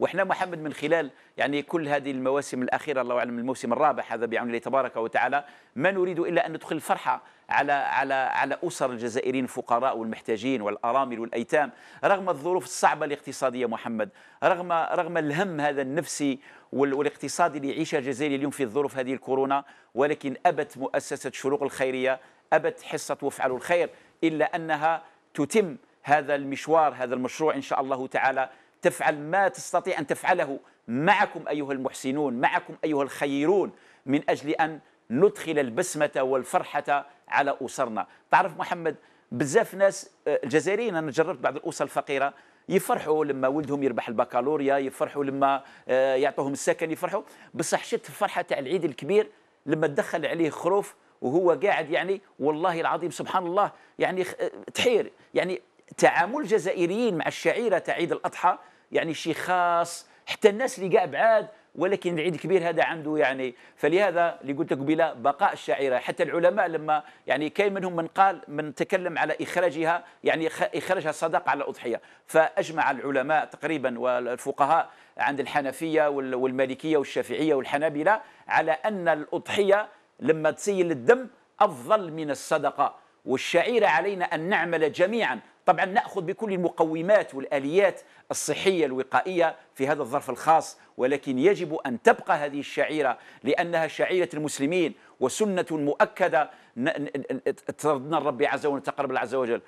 واحنا محمد من خلال يعني كل هذه المواسم الاخيره الله اعلم الموسم الرابع هذا بعون الله تبارك وتعالى ما نريد الا ان ندخل الفرحه على على على اسر الجزائريين الفقراء والمحتاجين والارامل والايتام رغم الظروف الصعبه الاقتصاديه محمد رغم رغم الهم هذا النفسي والاقتصادي اللي يعيشه الجزائري اليوم في الظروف هذه الكورونا ولكن ابت مؤسسه شروق الخيريه ابت حصه وفعل الخير الا انها تتم هذا المشوار هذا المشروع ان شاء الله تعالى تفعل ما تستطيع أن تفعله معكم أيها المحسنون معكم أيها الخيرون من أجل أن ندخل البسمة والفرحة على أسرنا تعرف محمد بزاف ناس آه، الجزائريين أنا جربت بعض الأسر الفقيرة يفرحوا لما ولدهم يربح البكالوريا يفرحوا لما آه، يعطوهم السكن يفرحوا بصح شفت الفرحة تاع العيد الكبير لما تدخل عليه خروف وهو قاعد يعني والله العظيم سبحان الله يعني آه، تحير يعني تعامل الجزائريين مع الشعيره تاع عيد الاضحى يعني شيء خاص حتى الناس اللي كاع بعاد ولكن العيد الكبير هذا عنده يعني فلهذا اللي قلت لك بلا بقاء الشعيره حتى العلماء لما يعني كاين منهم من قال من تكلم على اخراجها يعني اخراجها صدقه على الاضحيه فاجمع العلماء تقريبا والفقهاء عند الحنفيه والمالكيه والشافعيه والحنابله على ان الاضحيه لما تسيل الدم افضل من الصدقه والشعيره علينا ان نعمل جميعا طبعا ناخذ بكل المقومات والاليات الصحيه الوقائيه في هذا الظرف الخاص ولكن يجب ان تبقى هذه الشعيره لانها شعيره المسلمين وسنه مؤكده ترضنا الرب عز وجل تقرب الله عز وجل